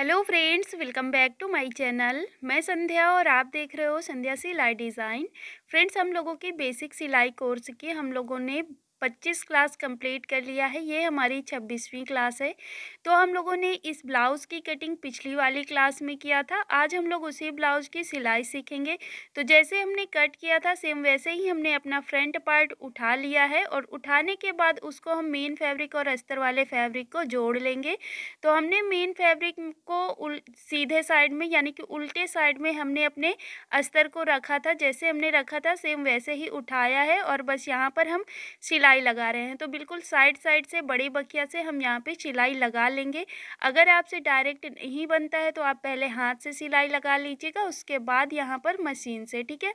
hello friends welcome back to my channel मैं संध्या और आप देख रहे हो संध्या सिलाई डिज़ाइन फ्रेंड्स हम लोगों के बेसिक सिलाई कोर्स के हम लोगों ने पच्चीस क्लास कंप्लीट कर लिया है ये हमारी छब्बीसवीं क्लास है तो हम लोगों ने इस ब्लाउज़ की कटिंग पिछली वाली क्लास में किया था आज हम लोग उसी ब्लाउज़ की सिलाई सीखेंगे तो जैसे हमने कट किया था सेम वैसे ही हमने अपना फ्रंट पार्ट उठा लिया है और उठाने के बाद उसको हम मेन फैब्रिक और अस्तर वाले फैब्रिक को जोड़ लेंगे तो हमने मेन फैब्रिक को सीधे साइड में यानी कि उल्टे साइड में हमने अपने अस्तर को रखा था जैसे हमने रखा था सेम वैसे ही उठाया है और बस यहाँ पर हम सिलाई सिलाई लगा रहे हैं तो बिल्कुल साइड साइड से बड़ी बखिया से हम यहाँ पे सिलाई लगा लेंगे अगर आपसे डायरेक्ट नहीं बनता है तो आप पहले हाथ से सिलाई लगा लीजिएगा उसके बाद यहाँ पर मशीन से ठीक है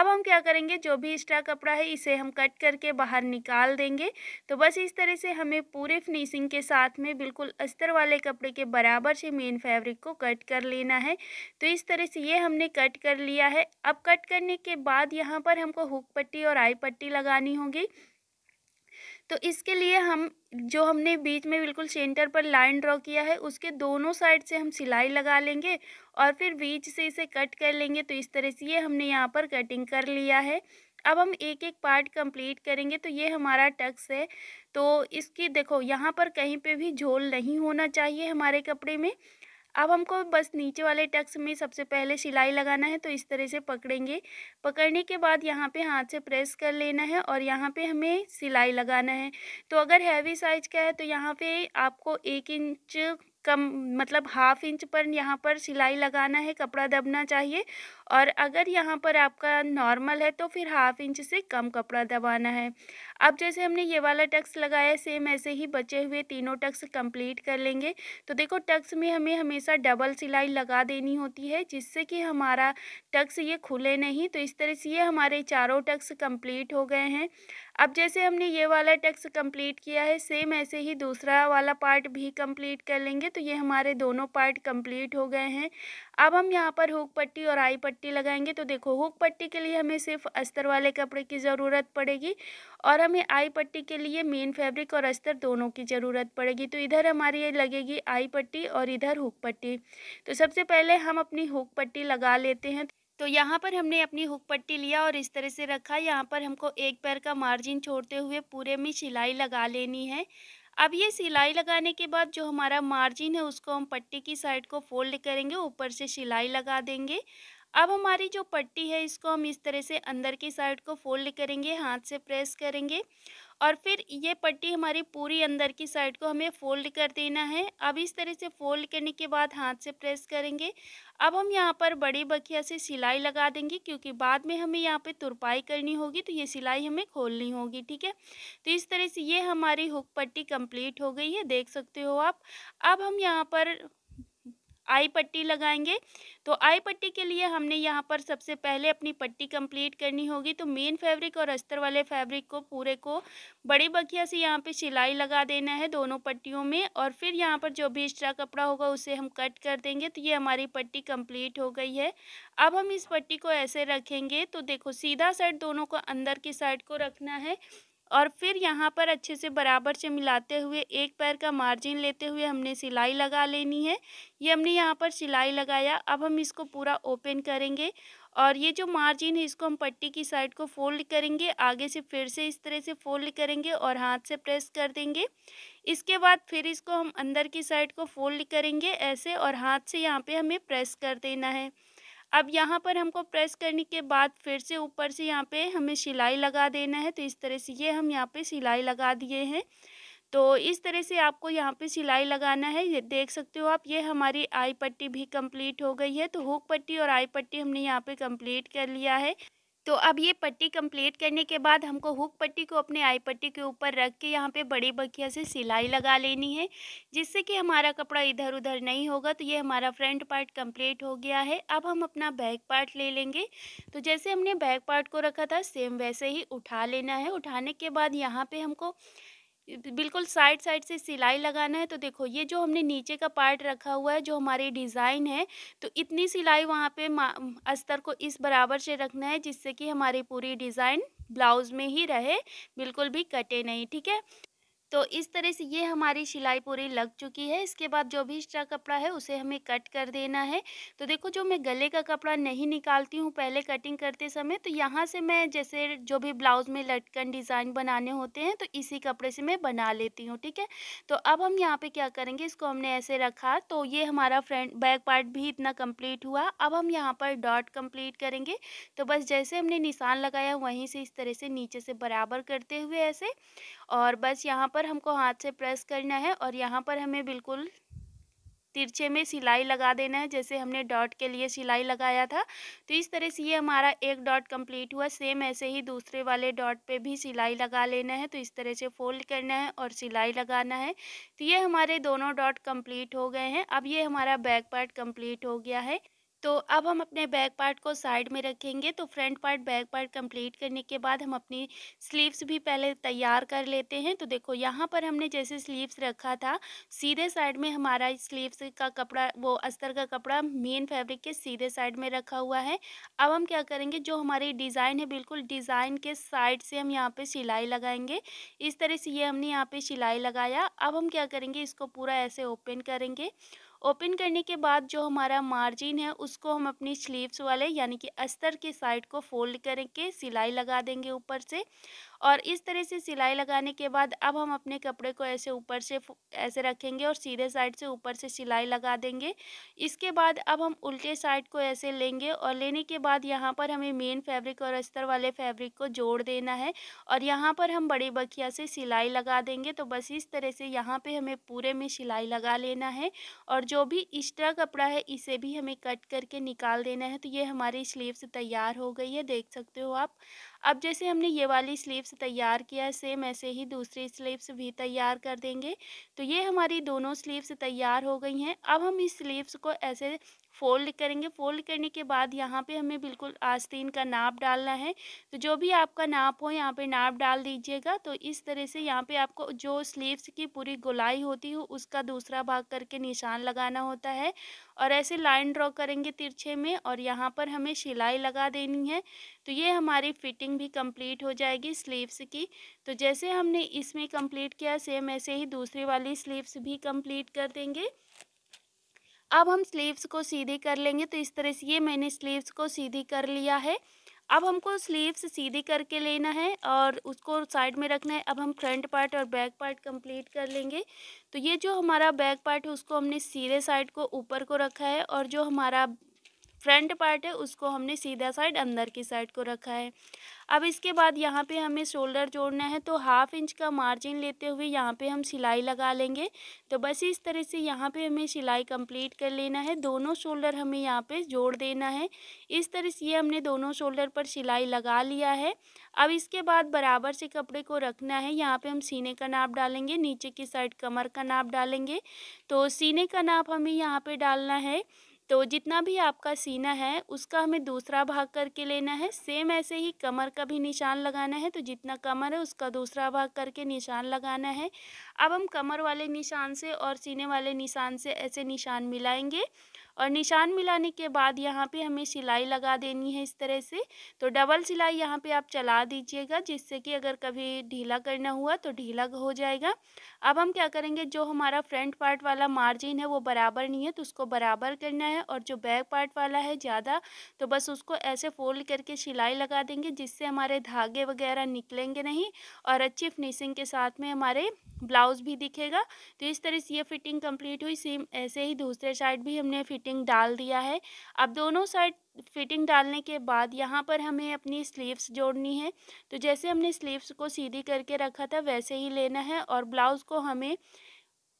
अब हम क्या करेंगे जो भी एक्स्ट्रा कपड़ा है इसे हम कट करके बाहर निकाल देंगे तो बस इस तरह से हमें पूरे फिनिशिंग के साथ में बिल्कुल अस्तर वाले कपड़े के बराबर से मेन फैब्रिक को कट कर लेना है तो इस तरह से ये हमने कट कर लिया है अब कट करने के बाद यहाँ पर हमको हुक पट्टी और आई पट्टी लगानी होगी तो इसके लिए हम जो हमने बीच में बिल्कुल सेंटर पर लाइन ड्रॉ किया है उसके दोनों साइड से हम सिलाई लगा लेंगे और फिर बीच से इसे कट कर लेंगे तो इस तरह से ये हमने यहाँ पर कटिंग कर लिया है अब हम एक एक पार्ट कंप्लीट करेंगे तो ये हमारा टक्स है तो इसकी देखो यहाँ पर कहीं पे भी झोल नहीं होना चाहिए हमारे कपड़े में अब हमको बस नीचे वाले टक्स में सबसे पहले सिलाई लगाना है तो इस तरह से पकड़ेंगे पकड़ने के बाद यहाँ पे हाथ से प्रेस कर लेना है और यहाँ पे हमें सिलाई लगाना है तो अगर हैवी साइज का है तो यहाँ पे आपको एक इंच कम मतलब हाफ इंच पर यहाँ पर सिलाई लगाना है कपड़ा दबना चाहिए और अगर यहाँ पर आपका नॉर्मल है तो फिर हाफ इंच से कम कपड़ा दबाना है अब जैसे हमने ये वाला टक्स लगाया सेम ऐसे ही बचे हुए तीनों टक्स कंप्लीट कर लेंगे तो देखो टक्स में हमें हमेशा डबल सिलाई लगा देनी होती है जिससे कि हमारा टक्स ये खुले नहीं तो इस तरह से ये हमारे चारों टक्स कम्प्लीट हो गए हैं अब जैसे हमने ये वाला टेक्स कंप्लीट किया है सेम ऐसे ही दूसरा वाला पार्ट भी कंप्लीट कर लेंगे तो ये हमारे दोनों पार्ट कंप्लीट हो गए हैं अब हम यहाँ पर हुक पट्टी और आई पट्टी लगाएंगे तो देखो हुक पट्टी के लिए हमें सिर्फ अस्तर वाले कपड़े की ज़रूरत पड़ेगी और हमें आई पट्टी के लिए मेन फैब्रिक और अस्तर दोनों की ज़रूरत पड़ेगी तो इधर हमारी ये लगेगी आई पट्टी और इधर हुक पट्टी तो सबसे पहले हम अपनी हुक पट्टी लगा लेते हैं तो यहाँ पर हमने अपनी हुक पट्टी लिया और इस तरह से रखा यहाँ पर हमको एक पैर का मार्जिन छोड़ते हुए पूरे में सिलाई लगा लेनी है अब ये सिलाई लगाने के बाद जो हमारा मार्जिन है उसको हम पट्टी की साइड को फोल्ड करेंगे ऊपर से सिलाई लगा देंगे अब हमारी जो पट्टी है इसको हम इस तरह से अंदर की साइड को फोल्ड करेंगे हाथ से प्रेस करेंगे और फिर ये पट्टी हमारी पूरी अंदर की साइड को हमें फोल्ड कर देना है अब इस तरह से फोल्ड करने के बाद हाथ से प्रेस करेंगे अब हम यहाँ पर बड़ी बखिया से सिलाई लगा देंगे क्योंकि बाद में हमें यहाँ पे तुरपाई करनी होगी तो ये सिलाई हमें खोलनी होगी ठीक है तो इस तरह से ये हमारी हुक पट्टी कंप्लीट हो गई है देख सकते हो आप अब हम यहाँ पर आई पट्टी लगाएंगे तो आई पट्टी के लिए हमने यहाँ पर सबसे पहले अपनी पट्टी कंप्लीट करनी होगी तो मेन फैब्रिक और अस्तर वाले फैब्रिक को पूरे को बड़ी बखिया से यहाँ पे सिलाई लगा देना है दोनों पट्टियों में और फिर यहाँ पर जो भी एक्स्ट्रा कपड़ा होगा उसे हम कट कर देंगे तो ये हमारी पट्टी कम्प्लीट हो गई है अब हम इस पट्टी को ऐसे रखेंगे तो देखो सीधा साइड दोनों को अंदर की साइड को रखना है और फिर यहाँ पर अच्छे से बराबर से मिलाते हुए एक पैर का मार्जिन लेते हुए हमने सिलाई लगा लेनी है ये हमने यहाँ पर सिलाई लगाया अब हम इसको पूरा ओपन करेंगे और ये जो मार्जिन है इसको हम पट्टी की साइड को फोल्ड करेंगे आगे से फिर से इस तरह से फोल्ड करेंगे और हाथ से प्रेस कर देंगे इसके बाद फिर इसको हम अंदर की साइड को फोल्ड करेंगे ऐसे और हाथ से यहाँ पर हमें प्रेस कर देना है अब यहाँ पर हमको प्रेस करने के बाद फिर से ऊपर से यहाँ पे हमें सिलाई लगा देना है तो इस तरह से ये हम यहाँ पे सिलाई लगा दिए हैं तो इस तरह से आपको यहाँ पे सिलाई लगाना है ये देख सकते हो आप ये हमारी आई पट्टी भी कंप्लीट हो गई है तो हुक पट्टी और आई पट्टी हमने यहाँ पे कंप्लीट कर लिया है तो अब ये पट्टी कंप्लीट करने के बाद हमको हुक पट्टी को अपने आई पट्टी के ऊपर रख के यहाँ पे बड़ी बखिया से सिलाई लगा लेनी है जिससे कि हमारा कपड़ा इधर उधर नहीं होगा तो ये हमारा फ्रंट पार्ट कंप्लीट हो गया है अब हम अपना बैक पार्ट ले लेंगे तो जैसे हमने बैक पार्ट को रखा था सेम वैसे ही उठा लेना है उठाने के बाद यहाँ पर हमको बिल्कुल साइड साइड से सिलाई लगाना है तो देखो ये जो हमने नीचे का पार्ट रखा हुआ है जो हमारी डिज़ाइन है तो इतनी सिलाई वहाँ पे अस्तर को इस बराबर से रखना है जिससे कि हमारी पूरी डिज़ाइन ब्लाउज़ में ही रहे बिल्कुल भी कटे नहीं ठीक है तो इस तरह से ये हमारी सिलाई पूरी लग चुकी है इसके बाद जो भी एक्स्ट्रा कपड़ा है उसे हमें कट कर देना है तो देखो जो मैं गले का कपड़ा नहीं निकालती हूँ पहले कटिंग करते समय तो यहाँ से मैं जैसे जो भी ब्लाउज़ में लटकन डिज़ाइन बनाने होते हैं तो इसी कपड़े से मैं बना लेती हूँ ठीक है तो अब हम यहाँ पर क्या करेंगे इसको हमने ऐसे रखा तो ये हमारा फ्रंट बैक पार्ट भी इतना कम्प्लीट हुआ अब हम यहाँ पर डॉट कम्प्लीट करेंगे तो बस जैसे हमने निशान लगाया वहीं से इस तरह से नीचे से बराबर करते हुए ऐसे और बस यहाँ पर पर हमको हाथ से प्रेस करना है और यहाँ पर हमें बिल्कुल तिरछे में सिलाई लगा देना है जैसे हमने डॉट के लिए सिलाई लगाया था तो इस तरह से ये हमारा एक डॉट कंप्लीट हुआ सेम ऐसे ही दूसरे वाले डॉट पे भी सिलाई लगा लेना है तो इस तरह से फोल्ड करना है और सिलाई लगाना है तो ये हमारे दोनों डॉट कंप्लीट हो गए हैं अब ये हमारा बैक पार्ट कंप्लीट हो गया है तो अब हम अपने बैक पार्ट को साइड में रखेंगे तो front part back part complete करने के बाद हम अपनी स्लीव्स भी पहले तैयार कर लेते हैं तो देखो यहाँ पर हमने जैसे स्लीव्स रखा था सीधे साइड में हमारा स्लीव्स का कपड़ा वो अस्तर का कपड़ा मेन फैब्रिक के सीधे साइड में रखा हुआ है अब हम क्या करेंगे जो हमारी डिज़ाइन है बिल्कुल डिज़ाइन के साइड से हम यहाँ पर सिलाई लगाएंगे इस तरह से ये हमने यहाँ पर सिलाई लगाया अब हम क्या करेंगे इसको पूरा ऐसे ओपन करेंगे ओपन करने के बाद जो हमारा मार्जिन है उसको हम अपनी स्लीव्स वाले यानी कि अस्तर के साइड को फोल्ड करके सिलाई लगा देंगे ऊपर से और इस तरह से सिलाई लगाने के बाद अब हम अपने कपड़े को ऐसे ऊपर से ऐसे रखेंगे और सीधे साइड से ऊपर से सिलाई लगा देंगे इसके बाद अब हम उल्टे साइड को ऐसे लेंगे और लेने के बाद यहाँ पर हमें मेन फैब्रिक और अस्तर वाले फैब्रिक को जोड़ देना है और यहाँ पर हम बड़ी बखिया से सिलाई लगा देंगे तो बस इस तरह से यहाँ पर हमें पूरे में सिलाई लगा लेना है और जो भी एक्स्ट्रा कपड़ा है इसे भी हमें कट करके निकाल देना है तो ये हमारी स्लीव्स तैयार हो गई है देख सकते हो आप अब जैसे हमने ये वाली स्लीव्स तैयार किया है सेम ऐसे ही दूसरी स्लीव्स भी तैयार कर देंगे तो ये हमारी दोनों स्लीव्स तैयार हो गई हैं अब हम इस स्लीव्स को ऐसे फोल्ड करेंगे फोल्ड करने के बाद यहाँ पे हमें बिल्कुल आस्तीन का नाप डालना है तो जो भी आपका नाप हो यहाँ पे नाप डाल दीजिएगा तो इस तरह से यहाँ पे आपको जो स्लीव्स की पूरी गोलाई होती हो उसका दूसरा भाग करके निशान लगाना होता है और ऐसे लाइन ड्रॉ करेंगे तिरछे में और यहाँ पर हमें सिलाई लगा देनी है तो ये हमारी फिटिंग भी कम्प्लीट हो जाएगी स्लीव्स की तो जैसे हमने इसमें कम्प्लीट किया सेम ऐसे ही दूसरी वाली स्लीव्स भी कम्प्लीट कर देंगे अब हम स्लीव्स को सीधी कर लेंगे तो इस तरह से ये मैंने स्लीव्स को सीधी कर लिया है अब हमको स्लीव्स सीधी करके लेना है और उसको साइड में रखना है अब हम फ्रंट पार्ट और बैक पार्ट कंप्लीट कर लेंगे तो ये जो हमारा बैक पार्ट है उसको हमने सीधे साइड को ऊपर को रखा है और जो हमारा फ्रंट पार्ट है उसको हमने सीधा साइड अंदर की साइड को रखा है अब इसके बाद यहाँ पे हमें शोल्डर जोड़ना है तो हाफ इंच का मार्जिन लेते हुए यहाँ पे हम सिलाई लगा लेंगे तो बस इस तरह से यहाँ पे हमें सिलाई कंप्लीट कर लेना है दोनों शोल्डर हमें यहाँ पे जोड़ देना है इस तरह से ये हमने दोनों शोल्डर पर सिलाई लगा लिया है अब इसके बाद बराबर से कपड़े को रखना है यहाँ पर हम सीने का नाप डालेंगे नीचे की साइड कमर का नाप डालेंगे तो सीने का नाप हमें यहाँ पर डालना है तो जितना भी आपका सीना है उसका हमें दूसरा भाग करके लेना है सेम ऐसे ही कमर का भी निशान लगाना है तो जितना कमर है उसका दूसरा भाग करके निशान लगाना है अब हम कमर वाले निशान से और सीने वाले निशान से ऐसे निशान मिलाएंगे और निशान मिलाने के बाद यहाँ पे हमें सिलाई लगा देनी है इस तरह से तो डबल सिलाई यहाँ पे आप चला दीजिएगा जिससे कि अगर कभी ढीला करना हुआ तो ढीला हो जाएगा अब हम क्या करेंगे जो हमारा फ्रंट पार्ट वाला मार्जिन है वो बराबर नहीं है तो उसको बराबर करना है और जो बैक पार्ट वाला है ज़्यादा तो बस उसको ऐसे फोल्ड करके सिलाई लगा देंगे जिससे हमारे धागे वगैरह निकलेंगे नहीं और अच्छी फिनिशिंग के साथ में हमारे ब्लाउज़ भी दिखेगा तो इस तरह से ये फिटिंग कंप्लीट हुई सेम ऐसे ही दूसरे साइड भी हमने फिटिंग फिटिंग डाल दिया है अब दोनों साइड फिटिंग डालने के बाद यहाँ पर हमें अपनी स्लीव्स जोड़नी है तो जैसे हमने स्लीव्स को सीधी करके रखा था वैसे ही लेना है और ब्लाउज़ को हमें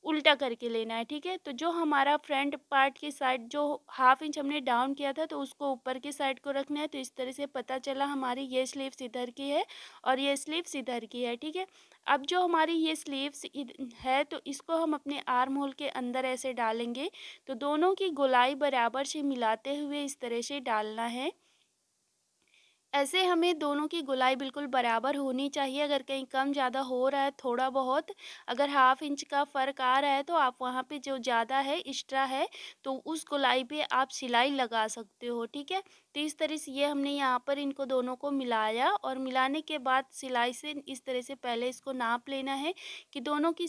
उल्टा करके लेना है ठीक है तो जो हमारा फ्रंट पार्ट की साइड जो हाफ इंच हमने डाउन किया था तो उसको ऊपर की साइड को रखना है तो इस तरह से पता चला हमारी ये स्लीव्स इधर की है और ये स्लीव्स इधर की है ठीक है अब जो हमारी ये स्लीव्स है तो इसको हम अपने आर्म होल के अंदर ऐसे डालेंगे तो दोनों की गोलाई बराबर से मिलाते हुए इस तरह से डालना है ऐसे हमें दोनों की गुलाई बिल्कुल बराबर होनी चाहिए अगर कहीं कम ज़्यादा हो रहा है थोड़ा बहुत अगर हाफ़ इंच का फ़र्क आ रहा है तो आप वहाँ पे जो ज़्यादा है एक्स्ट्रा है तो उस गुलाई पे आप सिलाई लगा सकते हो ठीक है तो इस तरह से ये हमने यहाँ पर इनको दोनों को मिलाया और मिलाने के बाद सिलाई से इस तरह से पहले इसको नाप लेना है कि दोनों की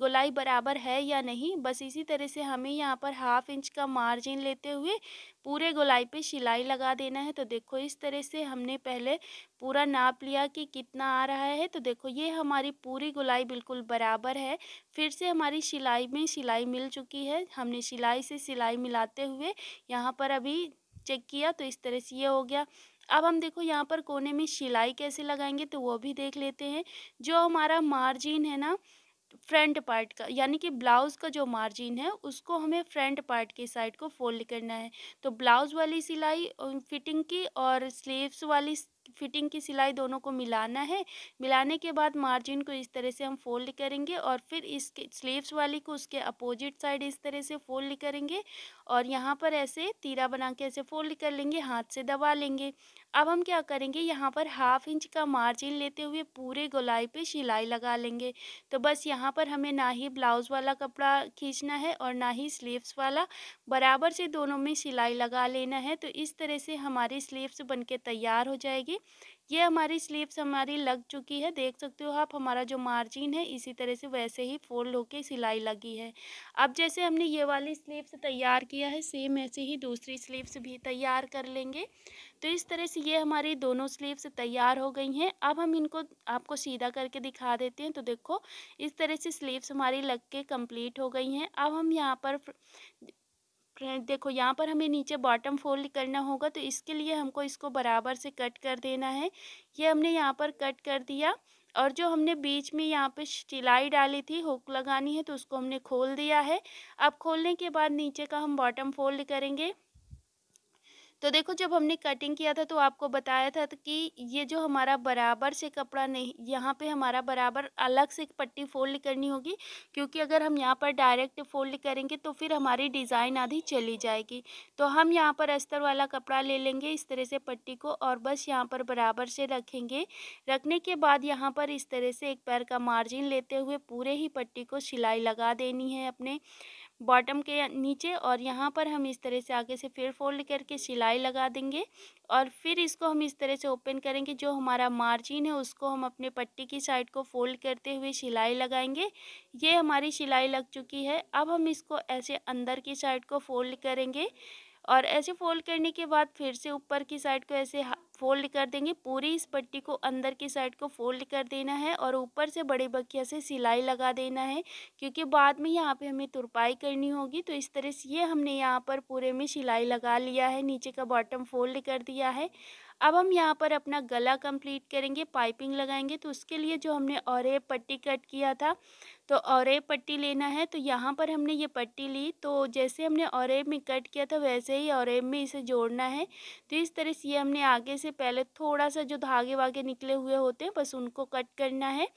गोलाई बराबर है या नहीं बस इसी तरह से हमें यहाँ पर हाफ़ इंच का मार्जिन लेते हुए पूरे गोलाई पे सिलाई लगा देना है तो देखो इस तरह से हमने पहले पूरा नाप लिया कि कितना आ रहा है तो देखो ये हमारी पूरी गोलाई बिल्कुल बराबर है फिर से हमारी सिलाई में सिलाई मिल चुकी है हमने सिलाई से सिलाई मिलाते हुए यहाँ पर अभी चेक किया तो इस तरह से ये हो गया अब हम देखो यहाँ पर कोने में सिलाई कैसे लगाएंगे तो वो भी देख लेते हैं जो हमारा मार्जिन है ना फ्रंट पार्ट का यानी कि ब्लाउज़ का जो मार्जिन है उसको हमें फ्रंट पार्ट के साइड को फोल्ड करना है तो ब्लाउज़ वाली सिलाई फिटिंग की और स्लीव्स वाली फिटिंग की सिलाई दोनों को मिलाना है मिलाने के बाद मार्जिन को इस तरह से हम फोल्ड करेंगे और फिर इसके स्लीव्स वाली को उसके अपोजिट साइड इस तरह से फोल्ड करेंगे और यहाँ पर ऐसे तीरा बना के ऐसे फोल्ड कर लेंगे हाथ से दबा लेंगे अब हम क्या करेंगे यहाँ पर हाफ इंच का मार्जिन लेते हुए पूरे गोलाई पे सिलाई लगा लेंगे तो बस यहाँ पर हमें ना ही ब्लाउज़ वाला कपड़ा खींचना है और ना ही स्लीव्स वाला बराबर से दोनों में सिलाई लगा लेना है तो इस तरह से हमारी स्लीव्स बनके तैयार हो जाएगी ये हमारी स्लीव्स हमारी लग चुकी है देख सकते हो आप हमारा जो मार्जिन है इसी तरह से वैसे ही फोल्ड होके सिलाई लगी है अब जैसे हमने ये वाली स्लीव्स तैयार किया है सेम ऐसे ही दूसरी स्लीव्स भी तैयार कर लेंगे तो इस तरह से ये हमारी दोनों स्लीव्स तैयार हो गई हैं अब हम इनको आपको सीधा करके दिखा देते हैं तो देखो इस तरह से स्लीव्स हमारी लग के कम्प्लीट हो गई हैं अब हम यहाँ पर फ्रेंड देखो यहाँ पर हमें नीचे बॉटम फोल्ड करना होगा तो इसके लिए हमको इसको बराबर से कट कर देना है ये हमने यहाँ पर कट कर दिया और जो हमने बीच में यहाँ पे सिलाई डाली थी हुक लगानी है तो उसको हमने खोल दिया है अब खोलने के बाद नीचे का हम बॉटम फोल्ड करेंगे तो देखो जब हमने कटिंग किया था तो आपको बताया था कि ये जो हमारा बराबर से कपड़ा नहीं यहाँ पे हमारा बराबर अलग से पट्टी फोल्ड करनी होगी क्योंकि अगर हम यहाँ पर डायरेक्ट फोल्ड करेंगे तो फिर हमारी डिज़ाइन आधी चली जाएगी तो हम यहाँ पर अस्तर वाला कपड़ा ले लेंगे इस तरह से पट्टी को और बस यहाँ पर बराबर से रखेंगे रखने के बाद यहाँ पर इस तरह से एक पैर का मार्जिन लेते हुए पूरे ही पट्टी को सिलाई लगा देनी है अपने बॉटम के नीचे और यहाँ पर हम इस तरह से आगे से फिर फोल्ड करके सिलाई लगा देंगे और फिर इसको हम इस तरह से ओपन करेंगे जो हमारा मार्जिन है उसको हम अपने पट्टी की साइड को फोल्ड करते हुए सिलाई लगाएंगे ये हमारी सिलाई लग चुकी है अब हम इसको ऐसे अंदर की साइड को फोल्ड करेंगे और ऐसे फोल्ड करने के बाद फिर से ऊपर की साइड को ऐसे फोल्ड कर देंगे पूरी इस पट्टी को अंदर की साइड को फोल्ड कर देना है और ऊपर से बड़ी बखिया से सिलाई लगा देना है क्योंकि बाद में यहाँ पे हमें तुरपाई करनी होगी तो इस तरह से ये हमने यहाँ पर पूरे में सिलाई लगा लिया है नीचे का बॉटम फोल्ड कर दिया है अब हम यहाँ पर अपना गला कंप्लीट करेंगे पाइपिंग लगाएंगे तो उसके लिए जो हमने और पट्टी कट किया था तो और पट्टी लेना है तो यहाँ पर हमने ये पट्टी ली तो जैसे हमने और में कट किया था वैसे ही और में इसे जोड़ना है तो इस तरह से ये हमने आगे से पहले थोड़ा सा जो धागे वागे निकले हुए होते हैं बस उनको कट करना है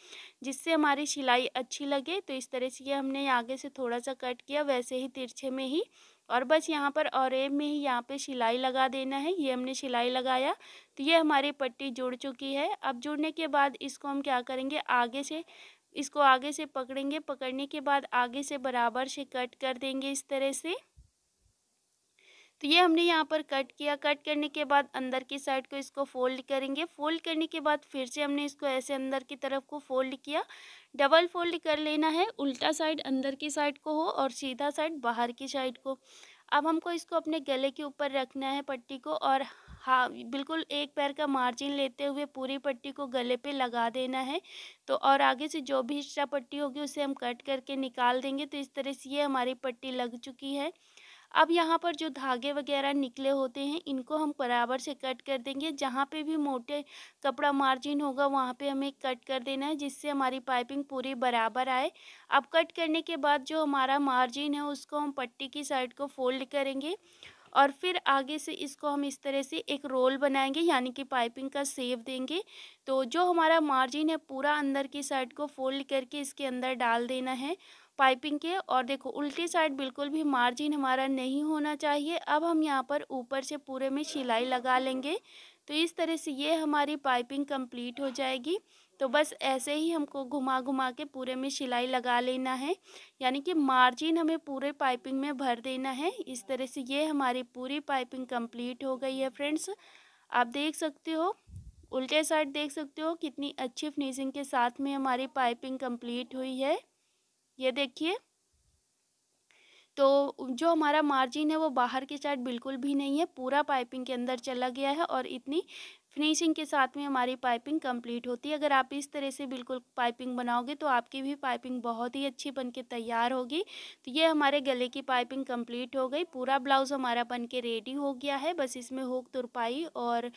जिससे हमारी सिलाई अच्छी लगे तो इस तरह से ये हमने आगे से थोड़ा सा कट किया वैसे ही तिरछे में ही और बस यहाँ पर औरेब में ही यहाँ पे सिलाई लगा देना है ये हमने सिलाई लगाया तो ये हमारी पट्टी जुड़ चुकी है अब जुड़ने के बाद इसको हम क्या करेंगे आगे से इसको आगे से पकड़ेंगे पकड़ने के बाद आगे से बराबर से कट कर देंगे इस तरह से तो ये हमने यहाँ पर कट किया कट करने के बाद अंदर की साइड को इसको फोल्ड करेंगे फोल्ड करने के बाद फिर से हमने इसको ऐसे अंदर की तरफ को फोल्ड किया डबल फोल्ड कर लेना है उल्टा साइड अंदर की साइड को हो और सीधा साइड बाहर की साइड को अब हमको इसको अपने गले के ऊपर रखना है पट्टी को और हाँ बिल्कुल एक पैर का मार्जिन लेते हुए पूरी पट्टी को गले पे लगा देना है तो और आगे से जो भी हिस्सा पट्टी होगी उसे हम कट करके निकाल देंगे तो इस तरह से ये हमारी पट्टी लग चुकी है अब यहाँ पर जो धागे वगैरह निकले होते हैं इनको हम बराबर से कट कर देंगे जहाँ पे भी मोटे कपड़ा मार्जिन होगा वहाँ पे हमें कट कर देना है जिससे हमारी पाइपिंग पूरी बराबर आए अब कट करने के बाद जो हमारा मार्जिन है उसको हम पट्टी की साइड को फोल्ड करेंगे और फिर आगे से इसको हम इस तरह से एक रोल बनाएंगे यानी कि पाइपिंग का सेव देंगे तो जो हमारा मार्जिन है पूरा अंदर की साइड को फोल्ड करके इसके अंदर डाल देना है पाइपिंग के और देखो उल्टी साइड बिल्कुल भी मार्जिन हमारा नहीं होना चाहिए अब हम यहाँ पर ऊपर से पूरे में सिलाई लगा लेंगे तो इस तरह से ये हमारी पाइपिंग कंप्लीट हो जाएगी तो बस ऐसे ही हमको घुमा घुमा के पूरे में सिलाई लगा लेना है यानी कि मार्जिन हमें पूरे पाइपिंग में भर देना है इस तरह से ये हमारी पूरी पाइपिंग कंप्लीट हो गई है फ्रेंड्स आप देख सकते हो उल्टे साइड देख सकते हो कितनी अच्छी फिनिशिंग के साथ में हमारी पाइपिंग कंप्लीट हुई है ये देखिए तो जो हमारा मार्जिन है वो बाहर की साइड बिल्कुल भी नहीं है पूरा पाइपिंग के अंदर चला गया है और इतनी फिनिशिंग के साथ में हमारी पाइपिंग कंप्लीट होती है अगर आप इस तरह से बिल्कुल पाइपिंग बनाओगे तो आपकी भी पाइपिंग बहुत ही अच्छी बन के तैयार होगी तो ये हमारे गले की पाइपिंग कंप्लीट हो गई पूरा ब्लाउज़ हमारा बन के रेडी हो गया है बस इसमें हुक तुरपाई और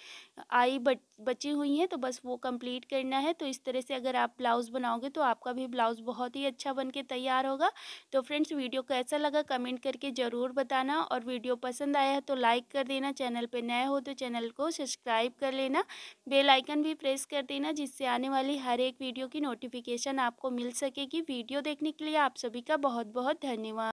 आई बच बची हुई हैं तो बस वो कंप्लीट करना है तो इस तरह से अगर आप ब्लाउज़ बनाओगे तो आपका भी ब्लाउज़ बहुत ही अच्छा बन के तैयार होगा तो फ्रेंड्स वीडियो कैसा लगा कमेंट करके ज़रूर बताना और वीडियो पसंद आया है तो लाइक कर देना चैनल पर नए हो तो चैनल को सब्सक्राइब कर लेना लेना बेल आइकन भी प्रेस कर देना जिससे आने वाली हर एक वीडियो की नोटिफिकेशन आपको मिल सकेगी वीडियो देखने के लिए आप सभी का बहुत बहुत धन्यवाद